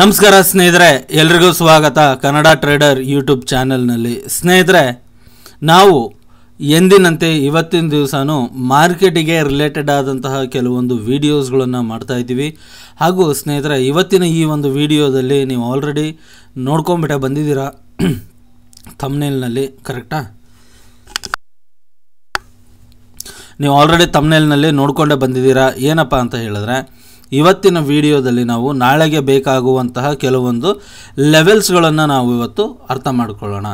ನಮಸ್ಕಾರ ಸ್ನೇಹಿತರೆ ಎಲ್ರಿಗೂ ಸ್ವಾಗತ ಕನ್ನಡ ಟ್ರೇಡರ್ ಯೂಟ್ಯೂಬ್ ಚಾನಲ್ನಲ್ಲಿ ಸ್ನೇಹಿತರೆ ನಾವು ಎಂದಿನಂತೆ ಇವತ್ತಿನ ದಿವಸನೂ ಮಾರ್ಕೆಟಿಗೆ ರಿಲೇಟೆಡ್ ಆದಂತಹ ಕೆಲವೊಂದು ವೀಡಿಯೋಸ್ಗಳನ್ನು ಇದ್ದೀವಿ ಹಾಗೂ ಸ್ನೇಹಿತರೆ ಇವತ್ತಿನ ಈ ಒಂದು ವಿಡಿಯೋದಲ್ಲಿ ನೀವು ಆಲ್ರೆಡಿ ನೋಡ್ಕೊಂಬಿಟ್ಟೆ ಬಂದಿದ್ದೀರಾ ತಮ್ನೇಲ್ನಲ್ಲಿ ಕರೆಕ್ಟಾ ನೀವು ಆಲ್ರೆಡಿ ತಮ್ನೇಲ್ನಲ್ಲಿ ನೋಡಿಕೊಂಡೇ ಬಂದಿದ್ದೀರಾ ಏನಪ್ಪ ಅಂತ ಹೇಳಿದ್ರೆ ಇವತ್ತಿನ ವಿಡಿಯೋದಲ್ಲಿ ನಾವು ನಾಳೆಗೆ ಬೇಕಾಗುವಂತಹ ಕೆಲವೊಂದು ಲೆವೆಲ್ಸ್ಗಳನ್ನು ನಾವು ಇವತ್ತು ಅರ್ಥ ಮಾಡಿಕೊಳ್ಳೋಣ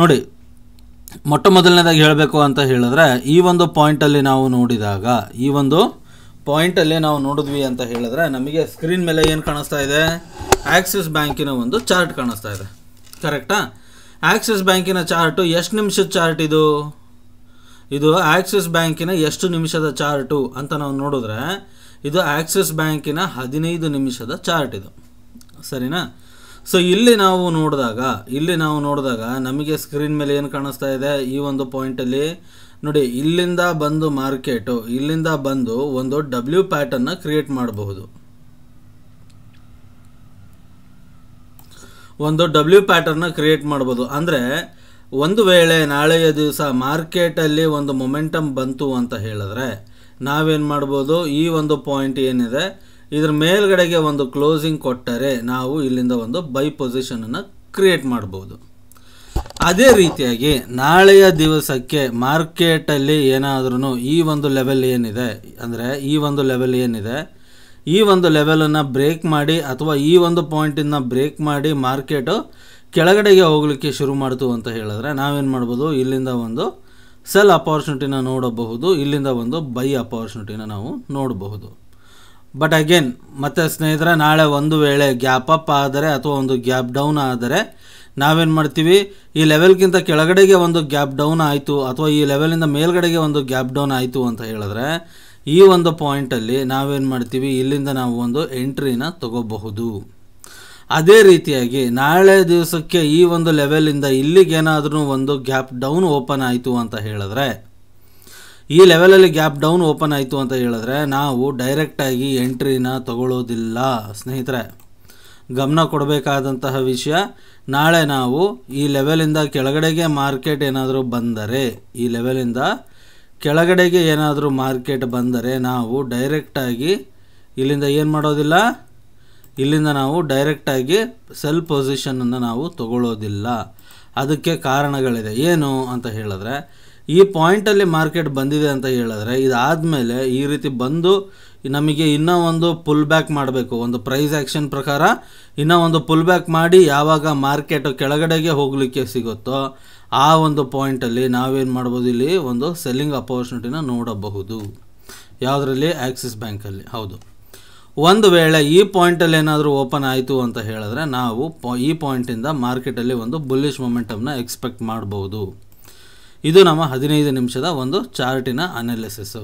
ನೋಡಿ ಮೊಟ್ಟ ಮೊದಲನೇದಾಗಿ ಹೇಳಬೇಕು ಅಂತ ಹೇಳಿದ್ರೆ ಈ ಒಂದು ಪಾಯಿಂಟಲ್ಲಿ ನಾವು ನೋಡಿದಾಗ ಈ ಒಂದು ಪಾಯಿಂಟಲ್ಲಿ ನಾವು ನೋಡಿದ್ವಿ ಅಂತ ಹೇಳಿದ್ರೆ ನಮಗೆ ಸ್ಕ್ರೀನ್ ಮೇಲೆ ಏನು ಕಾಣಿಸ್ತಾ ಇದೆ ಆಕ್ಸಿಸ್ ಬ್ಯಾಂಕಿನ ಒಂದು ಚಾರ್ಟ್ ಕಾಣಿಸ್ತಾ ಇದೆ ಕರೆಕ್ಟಾ ಆಕ್ಸಿಸ್ ಬ್ಯಾಂಕಿನ ಚಾರ್ಟು ಎಷ್ಟು ನಿಮಿಷದ ಚಾರ್ಟ್ ಇದು ಇದು ಆಕ್ಸಿಸ್ ಬ್ಯಾಂಕಿನ ಎಷ್ಟು ನಿಮಿಷದ ಚಾರ್ಟು ಅಂತ ನಾವು ನೋಡಿದ್ರೆ ಇದು ಆಕ್ಸಿಸ್ ಬ್ಯಾಂಕಿನ ಹದಿನೈದು ನಿಮಿಷದ ಚಾರ್ಟ್ ಇದು ಸರಿನಾ ಸೊ ಇಲ್ಲಿ ನಾವು ನೋಡಿದಾಗ ಇಲ್ಲಿ ನಾವು ನೋಡಿದಾಗ ನಮಗೆ ಸ್ಕ್ರೀನ್ ಮೇಲೆ ಏನು ಕಾಣಿಸ್ತಾ ಇದೆ ಈ ಒಂದು ಪಾಯಿಂಟಲ್ಲಿ ನೋಡಿ ಇಲ್ಲಿಂದ ಬಂದು ಮಾರ್ಕೆಟು ಇಲ್ಲಿಂದ ಬಂದು ಒಂದು ಡಬ್ಲ್ಯೂ ಪ್ಯಾಟರ್ನ ಕ್ರಿಯೇಟ್ ಮಾಡಬಹುದು ಒಂದು ಡಬ್ಲ್ಯೂ ಪ್ಯಾಟರ್ನ ಕ್ರಿಯೇಟ್ ಮಾಡ್ಬೋದು ಅಂದರೆ ಒಂದು ವೇಳೆ ನಾಳೆಯ ದಿವಸ ಮಾರ್ಕೆಟಲ್ಲಿ ಒಂದು ಮೊಮೆಂಟಮ್ ಬಂತು ಅಂತ ಹೇಳಿದ್ರೆ ನಾವೇನು ಮಾಡ್ಬೋದು ಈ ಒಂದು ಪಾಯಿಂಟ್ ಏನಿದೆ ಇದ್ರ ಮೇಲ್ಗಡೆಗೆ ಒಂದು ಕ್ಲೋಸಿಂಗ್ ಕೊಟ್ಟರೆ ನಾವು ಇಲ್ಲಿಂದ ಒಂದು ಬೈ ಪೊಸಿಷನನ್ನು ಕ್ರಿಯೇಟ್ ಮಾಡ್ಬೋದು ಅದೇ ರೀತಿಯಾಗಿ ನಾಳೆಯ ದಿವಸಕ್ಕೆ ಮಾರ್ಕೆಟಲ್ಲಿ ಏನಾದ್ರೂ ಈ ಒಂದು ಲೆವೆಲ್ ಏನಿದೆ ಅಂದರೆ ಈ ಒಂದು ಲೆವೆಲ್ ಏನಿದೆ ಈ ಒಂದು ಲೆವೆಲನ್ನು ಬ್ರೇಕ್ ಮಾಡಿ ಅಥವಾ ಈ ಒಂದು ಪಾಯಿಂಟನ್ನು ಬ್ರೇಕ್ ಮಾಡಿ ಮಾರ್ಕೆಟು ಕೆಳಗಡೆಗೆ ಹೋಗಲಿಕ್ಕೆ ಶುರು ಮಾಡ್ತು ಅಂತ ಹೇಳಿದ್ರೆ ನಾವೇನು ಮಾಡ್ಬೋದು ಇಲ್ಲಿಂದ ಒಂದು ಸೆಲ್ ಅಪಾರ್ಚುನಿಟಿನ ನೋಡಬಹುದು ಇಲ್ಲಿಂದ ಒಂದು ಬೈ ಅಪಾರ್ಚುನಿಟಿನ ನಾವು ನೋಡಬಹುದು ಬಟ್ ಅಗೇನ್ ಮತ್ತು ಸ್ನೇಹಿತರೆ ನಾಳೆ ಒಂದು ವೇಳೆ ಗ್ಯಾಪ್ ಅಪ್ ಆದರೆ ಅಥವಾ ಒಂದು ಗ್ಯಾಪ್ ಡೌನ್ ಆದರೆ ನಾವೇನು ಮಾಡ್ತೀವಿ ಈ ಲೆವೆಲ್ಗಿಂತ ಕೆಳಗಡೆಗೆ ಒಂದು ಗ್ಯಾಪ್ ಡೌನ್ ಆಯಿತು ಅಥವಾ ಈ ಲೆವೆಲಿಂದ ಮೇಲ್ಗಡೆಗೆ ಒಂದು ಗ್ಯಾಪ್ ಡೌನ್ ಆಯಿತು ಅಂತ ಹೇಳಿದ್ರೆ ಈ ಒಂದು ಪಾಯಿಂಟಲ್ಲಿ ನಾವೇನು ಮಾಡ್ತೀವಿ ಇಲ್ಲಿಂದ ನಾವು ಒಂದು ಎಂಟ್ರಿನ ತಗೋಬಹುದು ಅದೇ ರೀತಿಯಾಗಿ ನಾಳೆ ದಿವಸಕ್ಕೆ ಈ ಒಂದು ಲೆವೆಲಿಂದ ಇಲ್ಲಿಗೇನಾದ್ರೂ ಒಂದು ಗ್ಯಾಪ್ ಡೌನ್ ಓಪನ್ ಆಯಿತು ಅಂತ ಹೇಳಿದ್ರೆ ಈ ಲೆವೆಲಲ್ಲಿ ಗ್ಯಾಪ್ ಡೌನ್ ಓಪನ್ ಆಯಿತು ಅಂತ ಹೇಳಿದ್ರೆ ನಾವು ಡೈರೆಕ್ಟಾಗಿ ಎಂಟ್ರಿನ ತಗೊಳ್ಳೋದಿಲ್ಲ ಸ್ನೇಹಿತರೆ ಗಮನ ಕೊಡಬೇಕಾದಂತಹ ವಿಷಯ ನಾಳೆ ನಾವು ಈ ಲೆವೆಲಿಂದ ಕೆಳಗಡೆಗೆ ಮಾರ್ಕೆಟ್ ಏನಾದರೂ ಬಂದರೆ ಈ ಲೆವೆಲಿಂದ ಕೆಳಗಡೆಗೆ ಏನಾದರೂ ಮಾರ್ಕೆಟ್ ಬಂದರೆ ನಾವು ಡೈರೆಕ್ಟಾಗಿ ಇಲ್ಲಿಂದ ಏನು ಮಾಡೋದಿಲ್ಲ ಇಲ್ಲಿಂದ ನಾವು ಡೈರೆಕ್ಟಾಗಿ ಸೆಲ್ ಪೊಸಿಷನನ್ನು ನಾವು ತಗೊಳ್ಳೋದಿಲ್ಲ ಅದಕ್ಕೆ ಕಾರಣಗಳಿದೆ ಏನು ಅಂತ ಹೇಳಿದ್ರೆ ಈ ಪಾಯಿಂಟಲ್ಲಿ ಮಾರ್ಕೆಟ್ ಬಂದಿದೆ ಅಂತ ಹೇಳಿದ್ರೆ ಇದಾದಮೇಲೆ ಈ ರೀತಿ ಬಂದು ನಮಗೆ ಇನ್ನೂ ಒಂದು ಪುಲ್ ಬ್ಯಾಕ್ ಮಾಡಬೇಕು ಒಂದು ಪ್ರೈಸ್ ಆ್ಯಕ್ಷನ್ ಪ್ರಕಾರ ಇನ್ನೂ ಒಂದು ಪುಲ್ ಬ್ಯಾಕ್ ಮಾಡಿ ಯಾವಾಗ ಮಾರ್ಕೆಟು ಕೆಳಗಡೆಗೆ ಹೋಗಲಿಕ್ಕೆ ಸಿಗುತ್ತೋ ಆ ಒಂದು ಪಾಯಿಂಟಲ್ಲಿ ನಾವೇನು ಮಾಡ್ಬೋದು ಇಲ್ಲಿ ಒಂದು ಸೆಲ್ಲಿಂಗ್ ಅಪೋರ್ಚುನಿಟಿನ ನೋಡಬಹುದು ಯಾವುದರಲ್ಲಿ ಆ್ಯಕ್ಸಿಸ್ ಬ್ಯಾಂಕಲ್ಲಿ ಹೌದು ಒಂದು ವೇಳೆ ಈ ಪಾಯಿಂಟಲ್ಲಿ ಏನಾದರೂ ಓಪನ್ ಆಯಿತು ಅಂತ ಹೇಳಿದ್ರೆ ನಾವು ಈ ಪಾಯಿಂಟಿಂದ ಮಾರ್ಕೆಟಲ್ಲಿ ಒಂದು ಬುಲ್ಲಿಶ್ ಮೊಮೆಂಟಮ್ನ ಎಕ್ಸ್ಪೆಕ್ಟ್ ಮಾಡ್ಬೋದು ಇದು ನಮ್ಮ ಹದಿನೈದು ನಿಮಿಷದ ಒಂದು ಚಾರ್ಟಿನ ಅನಾಲಿಸಿಸು